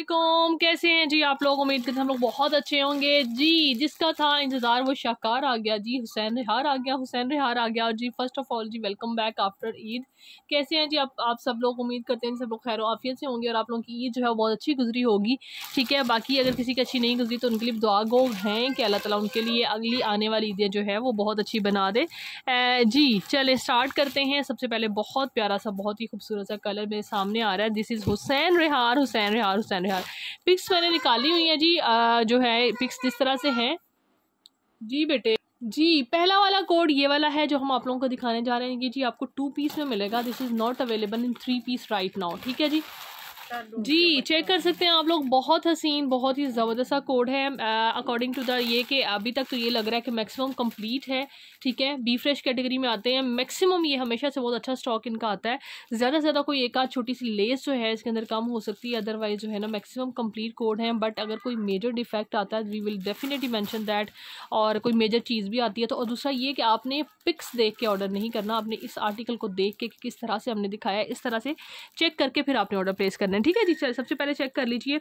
असलम कैसे हैं जी आप लोग उम्मीद करते हैं हम लोग बहुत अच्छे होंगे जी जिसका था इंतज़ार वो शाहकार आ गया जी हुसैन रिहार आ गया हुसैन रिहार आ गया और जी फर्स्ट ऑफ ऑल जी वेलकम बैक आफ्टर ईद कैसे हैं जी आप आप सब लोग उम्मीद करते हैं सब लोग खैर आफियत से होंगे और आप लोगों की ईद जो है बहुत अच्छी गुजरी होगी ठीक है बाकी अगर किसी की अच्छी नहीं गुजरी तो उनके लिए दुआ गो हैं कि अल्लाह ताला उनके लिए अगली आने वाली ईदें जो है वो बहुत अच्छी बना दे जी चले स्टार्ट करते हैं सबसे पहले बहुत प्यारा सा बहुत ही खूबसूरत सा कलर मेरे सामने आ रहा है दिस इज़ हुसैन रिहार हुसैन रिहार हुसैन ननिहाल पिक्स मैंने निकाली हुई है जी आ, जो है पिक्स जिस तरह से हैं जी बेटे जी पहला वाला कोड ये वाला है जो हम आप लोगों को दिखाने जा रहे हैं कि जी आपको टू पीस में मिलेगा this is not available in three piece right now ठीक है जी जी चेक कर सकते हैं आप लोग बहुत हसीन बहुत ही ज़बरदस्त सा कोड है अकॉर्डिंग टू द ये कि अभी तक तो ये लग रहा है कि मैक्सिमम कंप्लीट है ठीक है बी फ्रेश कैटेगरी में आते हैं मैक्सिमम ये हमेशा से बहुत अच्छा स्टॉक इनका आता है ज़्यादा से ज़्यादा कोई एक आध छोटी सी लेस जो है इसके अंदर कम हो सकती है अदरवाइज जो है ना मैक्सिमम कम्प्लीट कोड है बट अगर कोई मेजर डिफेक्ट आता है we will definitely mention that और कोई मेजर चीज़ भी आती है तो और दूसरा ये कि आपने पिक्स देख के ऑर्डर नहीं करना आपने इस आर्टिकल को देख के किस तरह से हमने दिखाया है इस तरह से चेक करके फिर आपने ऑर्डर प्लेस करना करना है ठीक है जी चल सबसे पहले चेक कर लीजिए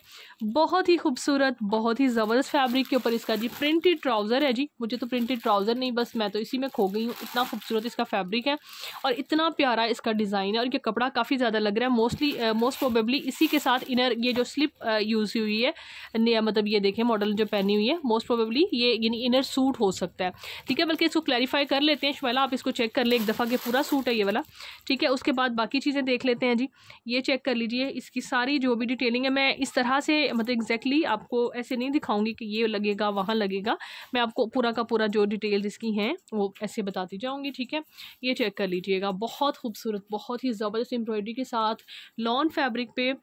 बहुत ही खूबसूरत बहुत ही ज़बरदस्त फैब्रिक के ऊपर इसका जी प्रिंटेड ट्राउज़र है जी मुझे तो प्रिंटेड ट्राउज़र नहीं बस मैं तो इसी में खो गई हूँ इतना खूबसूरत इसका फैब्रिक है और इतना प्यारा इसका डिज़ाइन है और ये कपड़ा काफ़ी ज़्यादा लग रहा है मोस्टली मोस्ट प्रोबेबली इसी के साथ इनर ये जो स्लिप यूज़ हुई है मतलब ये देखें मॉडल जो पहनी हुई है मोस्ट प्रोबेबली ये यानी इनर सूट हो सकता है ठीक है बल्कि इसको क्लैरिफाई कर लेते हैं शमैला आप इसको चेक कर लें एक दफ़ा के पूरा सूट है ये वाला ठीक है उसके बाद बाकी चीज़ें देख लेते हैं जी ये चेक कर लीजिए इसकी सारी जो भी डिटेलिंग है मैं इस तरह से मतलब एग्जैक्टली exactly आपको ऐसे नहीं दिखाऊंगी कि ये लगेगा वहाँ लगेगा मैं आपको पूरा का पूरा जो डिटेल इसकी हैं वो ऐसे बताती जाऊँगी ठीक है ये चेक कर लीजिएगा बहुत खूबसूरत बहुत ही ज़बरदस्त एम्ब्रॉयडरी के साथ लॉन्ग फैब्रिक पे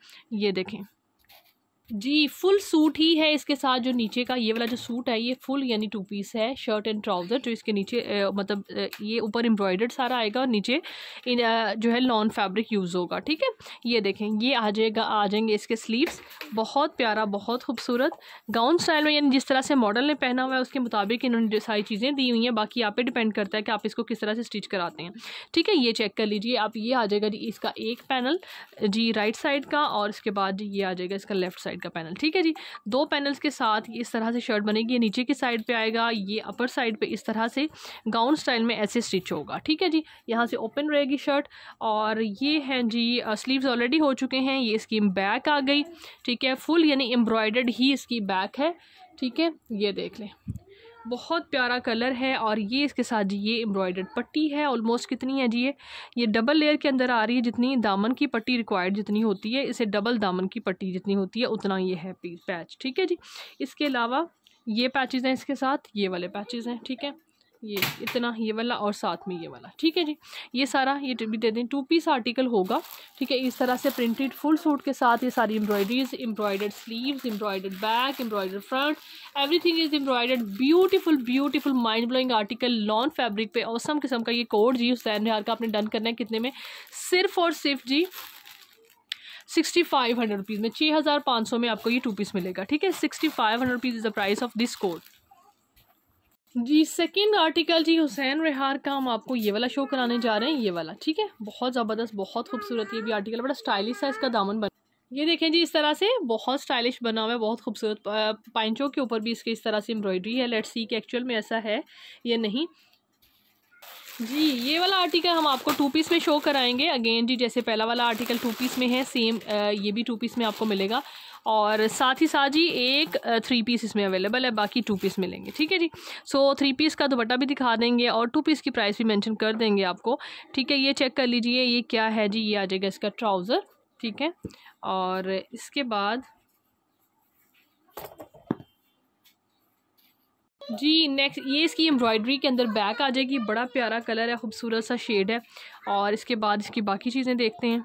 ये देखें जी फुल सूट ही है इसके साथ जो नीचे का ये वाला जो सूट है ये फुल यानी टू पीस है शर्ट एंड ट्राउज़र जो इसके नीचे आ, मतलब आ, ये ऊपर एम्ब्रॉयडर्ड सारा आएगा और नीचे इन आ, जो है लॉन फैब्रिक यूज़ होगा ठीक है ये देखें ये आ जाएगा आ जाएंगे इसके स्लीव्स बहुत प्यारा बहुत खूबसूरत गाउन स्टाइल में यानी जिस तरह से मॉडल ने पहना हुआ है उसके मुताबिक इन्होंने सारी चीज़ें दी हुई हैं बाकी आप पर डिपेंड करता है कि आप इसको किस तरह से स्टिच कराते हैं ठीक है ये चेक कर लीजिए आप ये आ जाएगा जी इसका एक पैनल जी राइट साइड का और इसके बाद ये आ जाएगा इसका लेफ्ट साइड साइड का पैनल ठीक है जी दो पैनल्स के साथ ये इस तरह से शर्ट बनेगी ये नीचे की साइड पे आएगा ये अपर साइड पे इस तरह से गाउन स्टाइल में ऐसे स्टिच होगा ठीक है जी यहाँ से ओपन रहेगी शर्ट और ये हैं जी स्लीव्स ऑलरेडी हो चुके हैं ये इसकी बैक आ गई ठीक है फुल यानी एम्ब्रॉयडर्ड ही इसकी बैक है ठीक है ये देख लें बहुत प्यारा कलर है और ये इसके साथ जी ये एम्ब्रॉयडर्ड पट्टी है ऑलमोस्ट कितनी है जी ये ये डबल लेयर के अंदर आ रही है जितनी दामन की पट्टी रिक्वायर्ड जितनी होती है इसे डबल दामन की पट्टी जितनी होती है उतना ये है पैच ठीक है जी इसके अलावा ये पैचेज़ हैं इसके साथ ये वाले पैचेज़ हैं ठीक है ये इतना ये वाला और साथ में ये वाला ठीक है जी ये सारा ये भी दे दें टू पीस आर्टिकल होगा ठीक है इस तरह से प्रिंटेड फुल सूट के साथ ये सारी embroideries embroidered sleeves embroidered back embroidered front everything is embroidered beautiful beautiful mind blowing article lawn fabric पे औसम किस्म का ये कोड जी उस दैन का आपने डन करना है कितने में सिर्फ और सिर्फ जी सिक्सटी फाइव हंड्रेड रुपीज़ में छः हज़ार पाँच सौ में आपको ये टू पीस मिलेगा ठीक है sixty five hundred rupees is the price of this code जी सेकंड आर्टिकल जी हुसैन रेहार का हम आपको ये वाला शो कराने जा रहे हैं ये वाला ठीक है बहुत ज़बरदस्त बहुत खूबसूरत ये भी आर्टिकल बड़ा स्टाइलिश है इसका दामन बना ये देखें जी इस तरह से बहुत स्टाइलिश बना हुआ है बहुत खूबसूरत पाइंचों के ऊपर भी इसके इस तरह से एम्ब्रॉयडरी है लेट्स सी के एक्चुअल में ऐसा है या नहीं जी ये वाला आर्टिकल हम आपको टू पीस में शो कराएंगे अगेन जी जैसे पहला वाला आर्टिकल टू पीस में है सेम ये भी टू पीस में आपको मिलेगा और साथ ही साथ जी एक थ्री पीस इसमें अवेलेबल है बाकी टू पीस मिलेंगे ठीक है जी सो थ्री पीस का दुपट्टा भी दिखा देंगे और टू पीस की प्राइस भी मैंशन कर देंगे आपको ठीक है ये चेक कर लीजिए ये क्या है जी ये आ जाएगा इसका ट्राउज़र ठीक है और इसके बाद जी नेक्स्ट ये इसकी एम्ब्रॉयडरी के अंदर बैक आ जाएगी बड़ा प्यारा कलर है खूबसूरत सा शेड है और इसके बाद इसकी बाकी चीज़ें देखते हैं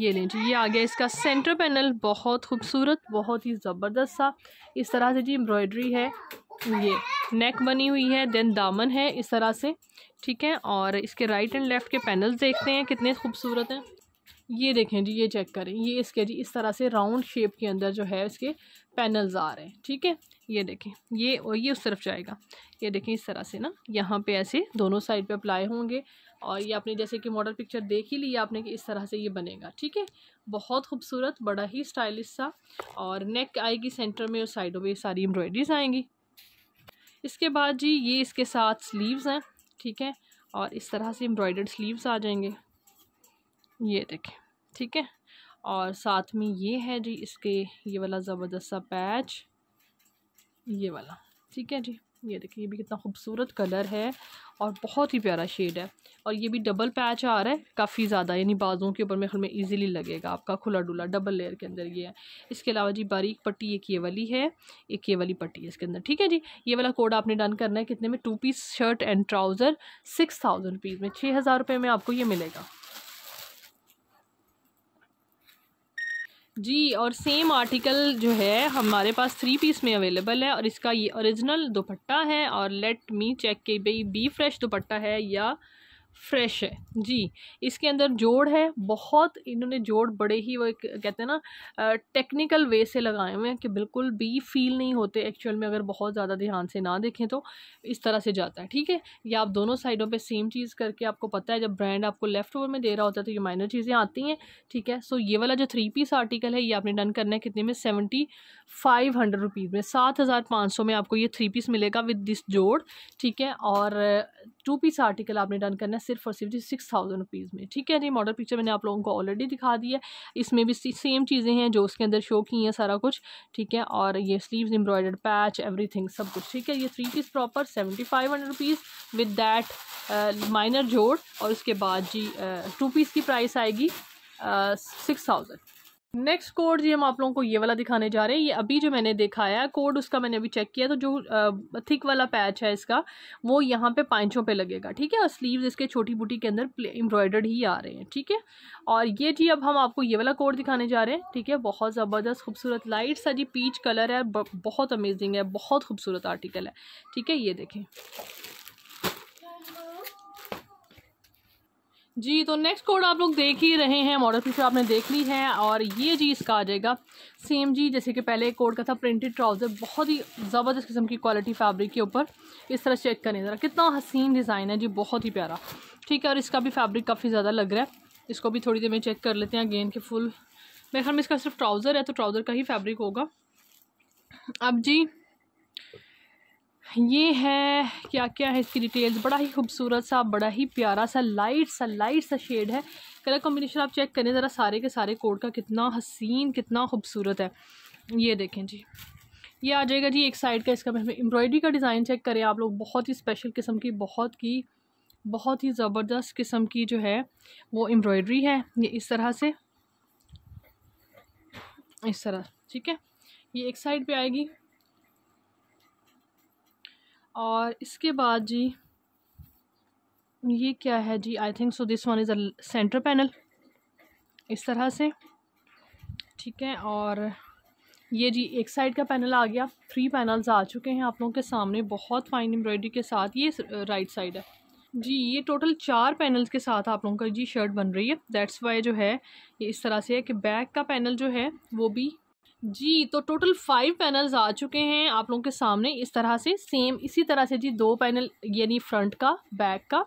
ये लें जी ये आ गया इसका सेंटर पैनल बहुत खूबसूरत बहुत ही ज़बरदस्त सा इस तरह से जी एम्ब्रॉयडरी है ये नेक बनी हुई है देन दामन है इस तरह से ठीक है और इसके राइट एंड लेफ़्ट के पैनल्स देखते हैं कितने खूबसूरत हैं ये देखें जी ये चेक करें ये इसके जी इस तरह से राउंड शेप के अंदर जो है इसके पैनल्स आ रहे हैं ठीक है ये देखें ये और ये उस तरफ जाएगा ये देखें इस तरह से ना यहाँ पे ऐसे दोनों साइड पे अप्लाई होंगे और ये आपने जैसे कि मॉडल पिक्चर देख ही लिया आपने कि इस तरह से ये बनेगा ठीक है बहुत खूबसूरत बड़ा ही स्टाइलिश सा और नेक आएगी सेंटर में और साइडों में सारी एम्ब्रॉयडरीज आएंगी इसके बाद जी ये इसके साथ स्लीव्स हैं ठीक है और इस तरह से एम्ब्रॉयडर्ड स्लीव्स आ जाएंगे ये देखें ठीक है और साथ में ये है जी इसके ये वाला ज़बरदस्त सा पैच ये वाला ठीक है जी ये देखिए ये भी कितना खूबसूरत कलर है और बहुत ही प्यारा शेड है और ये भी डबल पैच आ रहा है काफ़ी ज़्यादा यानी बाजों के ऊपर मेरे हमें में ईजिली लगेगा आपका खुला डुला डबल लेयर के अंदर ये है इसके अलावा जी बारीक पट्टी एक ये वाली है एक ये वाली पट्टी है इसके अंदर ठीक है जी ये वाला कोड आपने डन करना है कितने में two piece shirt and trouser six thousand में छः हज़ार रुपये में आपको ये मिलेगा जी और सेम आर्टिकल जो है हमारे पास थ्री पीस में अवेलेबल है और इसका ये ओरिजिनल दुपट्टा है और लेट मी चेक के भाई बी फ्रेश दुपट्टा है या फ्रेश है जी इसके अंदर जोड़ है बहुत इन्होंने जोड़ बड़े ही वो कहते हैं ना टेक्निकल वे से लगाए हुए हैं कि बिल्कुल भी फील नहीं होते एक्चुअल में अगर बहुत ज़्यादा ध्यान से ना देखें तो इस तरह से जाता है ठीक है या आप दोनों साइडों पे सेम चीज़ करके आपको पता है जब ब्रांड आपको लेफ्ट ओवर में दे रहा होता है तो ये माइनर चीज़ें आती हैं ठीक है सो ये वाला जो थ्री पीस आर्टिकल है ये आपने डन करना है कितने में सेवेंटी फाइव हंड्रेड रुपीज़ में सात हज़ार पाँच सौ में आपको ये थ्री पीस मिलेगा विद दिस जोड़ ठीक है और टू पीस आर्टिकल आपने डन करना है सिर्फ और सिर्फ सिक्स थाउजेंड रुपीज़ में ठीक है जी मॉडल पिक्चर मैंने आप लोगों को ऑलरेडी दिखा दी है इसमें भी सेम चीज़ें हैं जो उसके अंदर शो की हैं सारा कुछ ठीक है और ये स्लीव्स एम्ब्रॉयडर्ड पैच एवरीथिंग सब कुछ ठीक है ये three piece proper seventy five hundred rupees with that minor जोड़ और उसके बाद जी टू uh, पीस की प्राइस आएगी six uh, thousand next code जी हम आप लोगों को ये वाला दिखाने जा रहे हैं ये अभी जो मैंने दिखाया कोड उसका मैंने अभी चेक किया तो जो थिक वाला पैच है इसका वो यहाँ पे पांचों पे लगेगा ठीक है और स्लीव्स इसके छोटी बूटी के अंदर एम्ब्रॉयडर्ड ही आ रहे हैं ठीक है और ये जी अब हम आपको ये वाला कोड दिखाने जा रहे हैं ठीक है बहुत ज़बरदस्त खूबसूरत लाइट सा जी पीच कलर है बहुत अमेजिंग है बहुत खूबसूरत आर्टिकल है ठीक है ये देखें जी तो नेक्स्ट कोड आप लोग देख ही रहे हैं मॉडल पीछे आपने देख ली है और ये जी इसका आ जाएगा सेम जी जैसे कि पहले कोड का था प्रिंटेड ट्राउज़र बहुत ही ज़बरदस्त किस्म की क्वालिटी फैब्रिक के ऊपर इस तरह चेक करें ज़रा कितना हसीन डिज़ाइन है जी बहुत ही प्यारा ठीक है और इसका भी फैब्रिक काफ़ी ज़्यादा लग रहा है इसको भी थोड़ी देर में चेक कर लेते हैं अगेन के फुल मेरे ख्याल में इसका सिर्फ ट्राउज़र है तो ट्राउज़र का ही फैब्रिक होगा अब जी ये है क्या क्या है इसकी डिटेल्स बड़ा ही खूबसूरत सा बड़ा ही प्यारा सा लाइट सा लाइट सा शेड है कलर कॉम्बिनेशन आप चेक करें ज़रा सारे के सारे कोड का कितना हसीन कितना खूबसूरत है ये देखें जी ये आ जाएगा जी एक साइड का इसका एम्ब्रॉयडरी का डिज़ाइन चेक करें आप लोग बहुत ही स्पेशल किस्म की बहुत की बहुत ही ज़बरदस्त किस्म की जो है वो एम्ब्रॉयडरी है ये इस तरह से इस तरह ठीक है ये एक साइड पे आएगी और इसके बाद जी ये क्या है जी I think so this one is a centre panel इस तरह से ठीक है और ये जी एक साइड का पैनल आ गया थ्री पैनल्स आ चुके हैं आप लोगों के सामने बहुत फाइन एम्ब्रॉयडरी के साथ ये राइट साइड है जी ये टोटल चार पैनल्स के साथ आप लोगों का जी शर्ट बन रही है दैट्स वाई जो है ये इस तरह से है कि बैक का पैनल जो है वो भी जी तो टोटल फाइव पैनल्स आ चुके हैं आप लोगों के सामने इस तरह से सेम इसी तरह से जी दो पैनल यानी फ्रंट का बैक का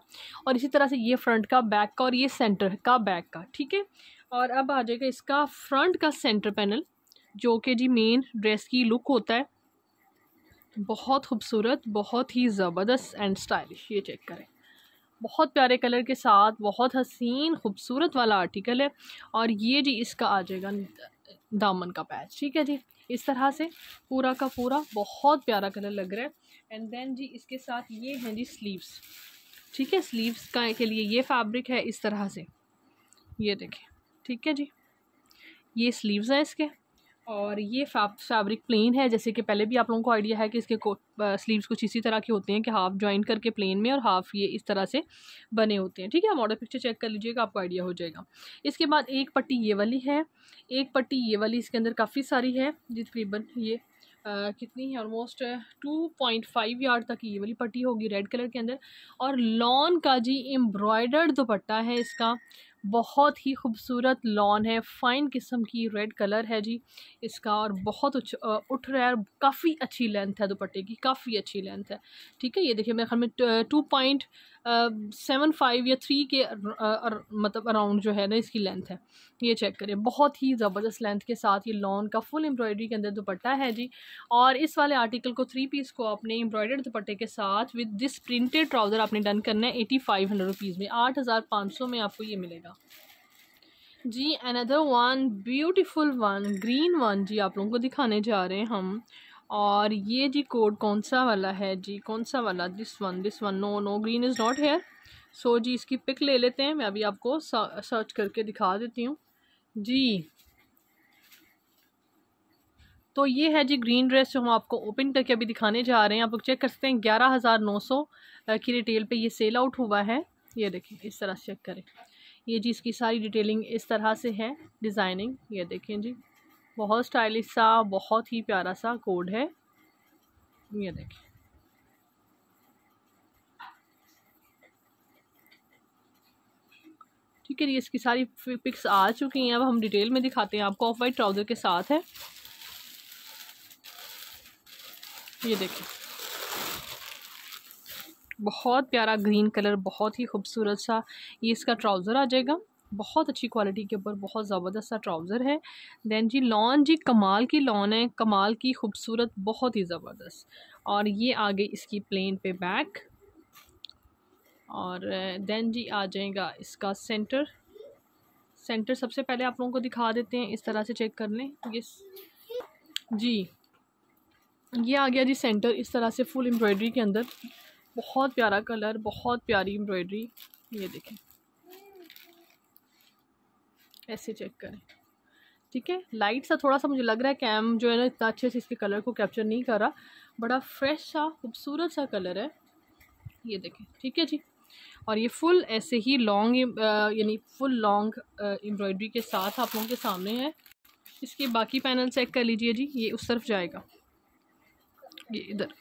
और इसी तरह से ये फ्रंट का बैक का और ये सेंटर का बैक का ठीक है और अब आ जाएगा इसका फ्रंट का सेंटर पैनल जो कि जी मेन ड्रेस की लुक होता है बहुत खूबसूरत बहुत ही ज़बरदस्त एंड स्टाइलिश ये चेक करें बहुत प्यारे कलर के साथ बहुत हसीन खूबसूरत वाला आर्टिकल है और ये जी इसका आ जाएगा दामन का पैच ठीक है जी इस तरह से पूरा का पूरा बहुत प्यारा कलर लग रहा है एंड देन जी इसके साथ ये हैं जी स्लीव्स ठीक है स्लीव्स का के लिए ये फैब्रिक है इस तरह से ये देखें ठीक है जी ये स्लीव्स हैं इसके और ये फैब्रिक प्लेन है जैसे कि पहले भी आप लोगों को आइडिया है कि इसके स्लीव्स कुछ इसी तरह के होते हैं कि हाफ ज्वाइन करके प्लेन में और हाफ ये इस तरह से बने होते हैं ठीक है मॉडल पिक्चर चेक कर लीजिएगा आपको आइडिया हो जाएगा इसके बाद एक पट्टी ये वाली है एक पट्टी ये वाली इसके अंदर काफ़ी सारी है तकरीबन ये Uh, कितनी है almost two point five yard तक ये वाली पट्टी होगी रेड कलर के अंदर और लॉन का जी एम्ब्रॉयडर्ड दुपट्टा है इसका बहुत ही खूबसूरत लॉन है फ़ाइन किस्म की रेड कलर है जी इसका और बहुत उच, उठ रहा है और काफ़ी अच्छी लेंथ है दुपट्टे की काफ़ी अच्छी लेंथ है ठीक है ये देखिए मेरे ख्याल में टू पॉइंट सेवन फाइव या थ्री के मतलब अराउंड जो है ना इसकी लेंथ है ये चेक करें बहुत ही ज़बरदस्त लेंथ के साथ ये लॉन का फुल एम्ब्रॉयडरी के अंदर दुपट्टा है जी और इस वाले आर्टिकल को थ्री पीस को आपने एम्ब्रॉयडर्ड दुपट्टे के साथ विद दिस प्रिंटेड ट्राउज़र आपने डन करना है एटी फाइव हंड्रेड रुपीज़ में आठ हज़ार पाँच सौ में आपको ये मिलेगा जी another one beautiful one green one जी आप लोगों को दिखाने जा रहे हैं हम और ये जी कोड कौन सा वाला है जी कौन सा वाला this one this one no no green is not here so जी इसकी पिक ले लेते हैं मैं अभी आपको सर्च करके दिखा देती हूँ जी तो ये है जी ग्रीन ड्रेस जो हम आपको ओपन करके अभी दिखाने जा रहे हैं आप लोग चेक कर सकते हैं ग्यारह हज़ार नौ सौ की रिटेल पे ये सेल आउट हुआ है ये देखें इस तरह से चेक करें ये जी इसकी सारी डिटेलिंग इस तरह से है डिज़ाइनिंग ये देखें जी बहुत स्टाइलिश सा बहुत ही प्यारा सा कोड है ये देखिए ठीक है ये इसकी सारी पिक्स आ चुकी हैं अब हम डिटेल में दिखाते हैं आपको ऑफ वाइट ट्राउज़र के साथ है ये देखिए बहुत प्यारा ग्रीन कलर बहुत ही खूबसूरत सा ये इसका ट्राउज़र आ जाएगा बहुत अच्छी क्वालिटी के ऊपर बहुत ज़बरदस्त सा ट्राउज़र है दैन जी लॉन जी कमाल की लॉन है कमाल की खूबसूरत बहुत ही ज़बरदस्त और ये आ गई इसकी प्लेन पे बैक और देन जी आ जाएगा इसका सेंटर सेंटर सबसे पहले आप लोगों को दिखा देते हैं इस तरह से चेक कर लें ये जी ये आ गया जी सेंटर इस तरह से फुल एम्ब्रॉयडरी के अंदर बहुत प्यारा कलर बहुत प्यारी एम्ब्रॉयडरी ये देखें ऐसे चेक करें ठीक है लाइट सा थोड़ा सा मुझे लग रहा है कैम जो है ना इतना अच्छे से इसके कलर को कैप्चर नहीं कर रहा बड़ा फ्रेश सा खूबसूरत सा कलर है ये देखें ठीक है जी और ये फुल ऐसे ही लॉन्ग यानी फुल लॉन्ग एम्ब्रॉयडरी के साथ आप लोगों के सामने है इसके बाकी पैनल चेक कर लीजिए जी ये उस तरफ जाएगा ये इधर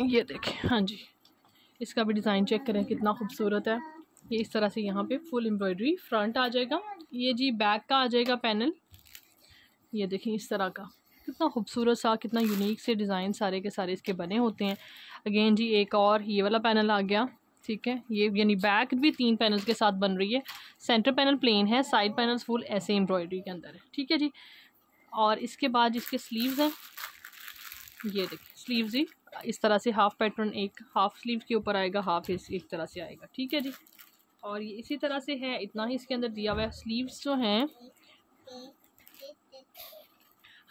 ये देखें हाँ जी इसका भी डिज़ाइन चेक करें कितना खूबसूरत है ये इस तरह से यहाँ पे फुल एम्ब्रॉयडरी फ्रंट आ जाएगा ये जी बैक का आ जाएगा पैनल ये देखें इस तरह का कितना खूबसूरत सा कितना यूनिक से डिज़ाइन सारे के सारे इसके बने होते हैं अगेन जी एक और ये वाला पैनल आ गया ठीक है ये यानी बैक भी तीन पैनल्स के साथ बन रही है सेंटर पैनल प्लेन है साइड पैनल्स फुल ऐसे एम्ब्रॉयडरी के अंदर है ठीक है जी और इसके बाद इसके स्लीव्स हैं ये देखिए स्लीव्स जी इस तरह से हाफ पैटर्न एक हाफ स्लीव के ऊपर आएगा हाफ इस एक तरह से आएगा ठीक है जी और ये इसी तरह से है इतना ही इसके अंदर दिया हुआ है स्लीव्स जो हैं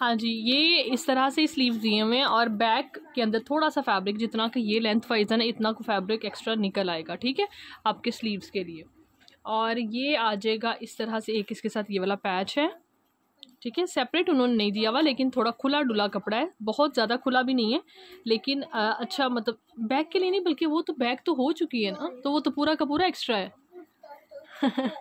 हाँ जी ये इस तरह से स्लीव दिए हुए हैं और बैक के अंदर थोड़ा सा फैब्रिक जितना कि ये लेंथ वाइज है ना इतना को फैब्रिक एक्स्ट्रा निकल आएगा ठीक है आपके स्लीव्स के लिए और ये आ जाएगा इस तरह से एक इसके साथ ये वाला पैच है ठीक है सेपरेट उन्होंने नहीं दिया हुआ लेकिन थोड़ा खुला डुला कपड़ा है बहुत ज़्यादा खुला भी नहीं है लेकिन आ, अच्छा मतलब बैग के लिए नहीं बल्कि वो तो बैग तो हो चुकी है ना तो वो तो पूरा का पूरा एक्स्ट्रा है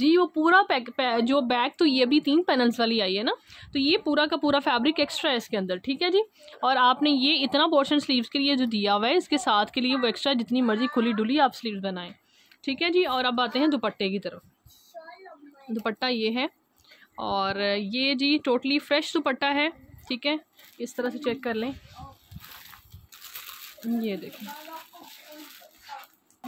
जी वो पूरा पैक पै, जो बैग तो ये भी तीन पैनल्स वाली आई है ना तो ये पूरा का पूरा फैब्रिक एक्स्ट्रा है इसके अंदर ठीक है जी और आपने ये इतना पोर्शन स्लीव्स के लिए जो दिया हुआ है इसके साथ के लिए वो एक्स्ट्रा जितनी मर्जी खुली डुली आप स्लीव्स बनाएं ठीक है जी और अब आते हैं दुपट्टे की तरफ दुपट्टा ये है और ये जी टोटली फ्रेश दुपट्टा है ठीक है इस तरह से चेक कर लें ये देखें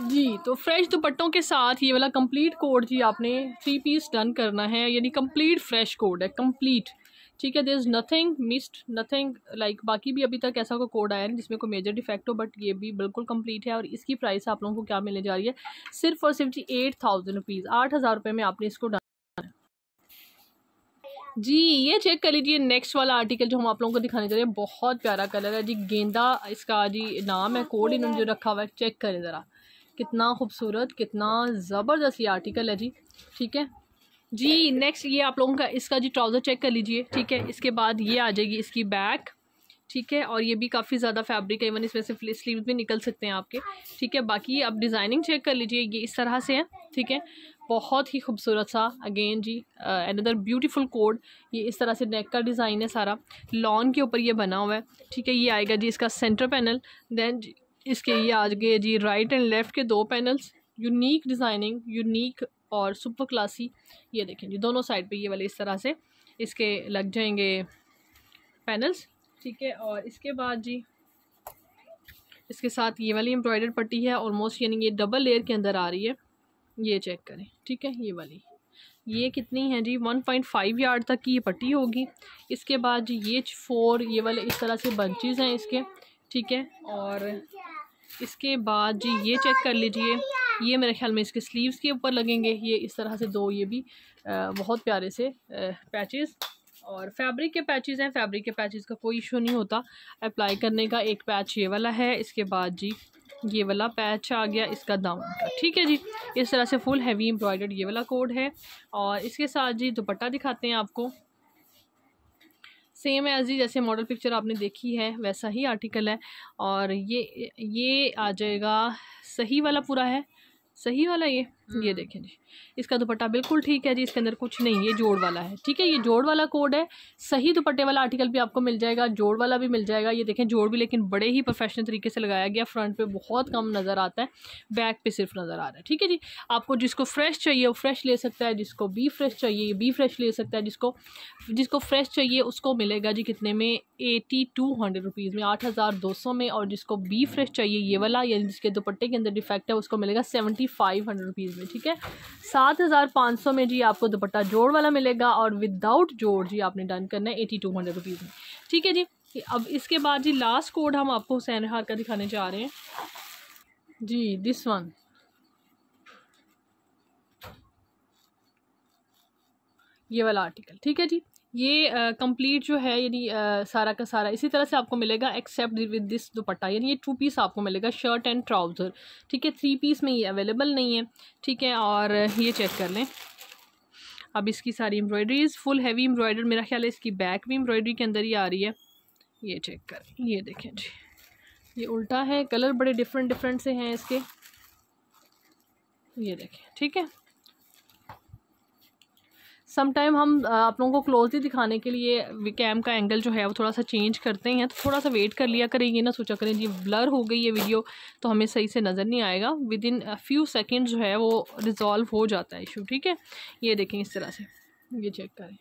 जी तो फ्रेश दुपट्टों के साथ ये वाला कंप्लीट कोड जी आपने थ्री पीस डन करना है यानी कंप्लीट फ्रेश कोड है कंप्लीट ठीक है there is nothing missed nothing like बाकी भी अभी तक ऐसा कोई कोड आया है जिसमें कोई मेजर डिफेक्ट हो बट ये भी बिल्कुल कंप्लीट है और इसकी प्राइस आप लोगों को क्या मिलने जा रही है सिर्फ और सिर्फ जी एट थाउजेंड रुपीज़ आठ हज़ार रुपये में आपने इसको जी ये चेक कर लीजिए नेक्स्ट वाला आर्टिकल जो हम आप लोगों को दिखाने जा रहे हैं बहुत प्यारा कलर है जी गेंदा इसका जी नाम है कोड इन्होंने जो रखा हुआ है चेक करें ज़रा कितना खूबसूरत कितना ज़बरदस्त ये आर्टिकल है जी ठीक है जी नेक्स्ट ये आप लोगों का इसका जी ट्राउज़र चेक कर लीजिए ठीक है इसके बाद ये आ जाएगी इसकी बैक ठीक है और ये भी काफ़ी ज़्यादा फैब्रिक है इवन इसमें से स्लीव भी निकल सकते हैं आपके ठीक है बाकी आप डिज़ाइनिंग चेक कर लीजिए ये इस तरह से है ठीक है बहुत ही खूबसूरत सा अगेन जी अनदर ब्यूटीफुल कोड ये इस तरह से नेक का डिज़ाइन है सारा लॉन के ऊपर ये बना हुआ है ठीक है ये आएगा जी इसका सेंटर पैनल देन इसके ये आ गए जी राइट एंड लेफ़्ट के दो पैनल्स यूनिक डिज़ाइनिंग यूनिक और सुपर क्लासी ये देखें जी दोनों साइड पे ये वाले इस तरह से इसके लग जाएंगे पैनल्स ठीक है और इसके बाद जी इसके साथ ये वाली एम्ब्रॉयडर पट्टी है ऑलमोस्ट यानी ये डबल लेयर के अंदर आ रही है ये चेक करें ठीक है ये वाली ये कितनी है जी वन पॉइंट फाइव यार्ड तक की ये पट्टी होगी इसके बाद जी ये फोर ये वाले इस तरह से बंचेज हैं इसके ठीक है और इसके बाद जी ये चेक कर लीजिए ये मेरे ख्याल में इसके स्लीव्स के ऊपर लगेंगे ये इस तरह से दो ये भी आ, बहुत प्यारे से पैचेस और फैब्रिक के पैचेस हैं फैब्रिक के पैचेस का कोई इशू नहीं होता अप्लाई करने का एक पैच ये वाला है इसके बाद जी ये वाला पैच आ गया इसका दाम का ठीक है जी इस तरह से फुल हैवी एम्ब्रॉयडर्ड ये वाला कोड है और इसके साथ जी दुपट्टा दिखाते हैं आपको सेम एज ही जैसे मॉडल पिक्चर आपने देखी है वैसा ही आर्टिकल है और ये ये आ जाएगा सही वाला पूरा है सही वाला ये ये हम्म। देखें जी इसका दुपट्टा बिल्कुल ठीक है जी इसके अंदर कुछ नहीं ये जोड़ वाला है ठीक है ये जोड़ वाला कोड है सही दुपट्टे वाला आर्टिकल भी आपको मिल जाएगा जोड़ वाला भी मिल जाएगा ये देखें जोड़ भी लेकिन बड़े ही प्रोफेशनल तरीके से लगाया गया फ्रंट पे बहुत कम नज़र आता है बैक पे सिर्फ नज़र आ रहा है ठीक है जी आपको जिसको फ्रेश चाहिए वो फ्रेश ले सकता है जिसको बी फ्रेश चाहिए बी फ्रेश ले सकता है जिसको जिसको फ्रेश चाहिए उसको मिलेगा जी कितने में एटी टू हंड्रेड रुपीज़ में आठ हज़ार दो सौ में और जिसको बी फ्रेश चाहिए ये वाला यानी जिसके दुपट्टे के अंदर डिफेक्ट है उसको मिलेगा seventy five hundred rupees rupees में ठीक है सात हज़ार पाँच सौ में जी आपको दुपट्टा जोड़ वाला मिलेगा और विदाउट जोड़ जी आपने डन करना है एटी टू हंड्रेड रुपीज़ में ठीक है जी अब इसके बाद जी लास्ट कोड हम आपको हुसैन हार का दिखाने जा रहे हैं जी दिस वन ये वाला आर्टिकल ठीक है जी ये कंप्लीट जो है यानी सारा का सारा इसी तरह से आपको मिलेगा एक्सेप्ट विद दिस दुपट्टा यानी ये टू पीस आपको मिलेगा शर्ट एंड ट्राउज़र ठीक है थ्री पीस में ये अवेलेबल नहीं है ठीक है और ये चेक कर लें अब इसकी सारी एम्ब्रॉयडरीज फुल हैवी एम्ब्रॉयडर मेरा ख्याल है इसकी बैक भी एम्ब्रॉयडरी के अंदर ही आ रही है ये चेक कर ये देखें जी ये उल्टा है कलर बड़े डिफरेंट डिफरेंट से हैं इसके ये देखें ठीक है समटाइम हम आप लोगों को क्लोजली दिखाने के लिए कैम का एंगल जो है वो थोड़ा सा चेंज करते हैं तो थोड़ा सा वेट कर लिया करें ये ना सोचा करें जी ब्लर हो गई ये वीडियो तो हमें सही से नज़र नहीं आएगा विद इन फ्यू सेकेंड जो है वो रिजॉल्व हो जाता है इशू ठीक है ये देखें इस तरह से ये चेक करें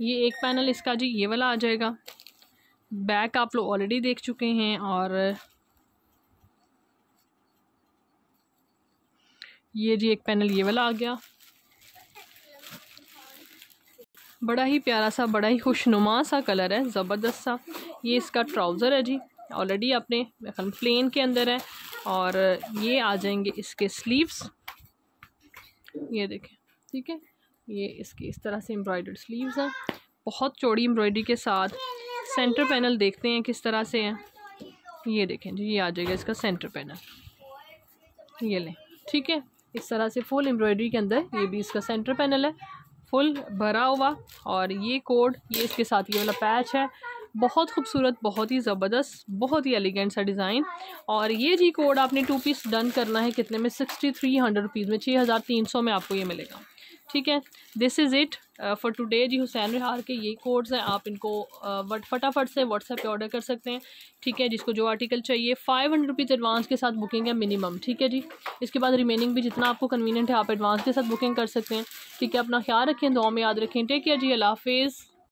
ये एक पैनल इसका जी ये वाला आ जाएगा बैक आप लोग ऑलरेडी देख चुके हैं और ये जी एक पैनल ये वाला आ गया बड़ा ही प्यारा सा बड़ा ही खुशनुमा सा कलर है ज़बरदस्त सा ये इसका ट्राउज़र है जी ऑलरेडी आपने प्लेन के अंदर है और ये आ जाएंगे इसके स्लीव्स ये देखें ठीक है ये इसकी इस तरह से एम्ब्रॉयडर्ड स्लीव्स हैं बहुत चौड़ी एम्ब्रॉयडरी के साथ सेंटर पैनल देखते हैं किस तरह से हैं ये देखें जी ये आ जाएगा इसका सेंटर पैनल ये लें ठीक है इस तरह से फुल एम्ब्रॉयडरी के अंदर ये भी इसका सेंटर पैनल है फुल भरा हुआ और ये कोड ये इसके साथ ये वाला पैच है बहुत खूबसूरत बहुत ही ज़बरदस्त बहुत ही एलिगेंट सा डिज़ाइन और ये जी कोड आपने टू पीस डन करना है कितने में सिक्सटी थ्री हंड्रेड रुपीज़ में छः हज़ार तीन सौ में आपको ये मिलेगा ठीक है this is it for today जी हुसैन रिहार के ये कोड्स हैं आप इनको वट uh, फटाफट से व्हाट्सएप पे ऑर्डर कर सकते हैं ठीक है जिसको जो आर्टिकल चाहिए फाइव हंड्रेड रुपीज़ एडवांस के साथ बुकिंग है मिनिमम ठीक है जी इसके बाद रिमेनिंग भी जितना आपको कन्वीनियंट है आप एडवांस के साथ बुकिंग कर सकते हैं ठीक है अपना ख्याल रखें दुआ में याद रखें टेक केयर जी अलाफेज़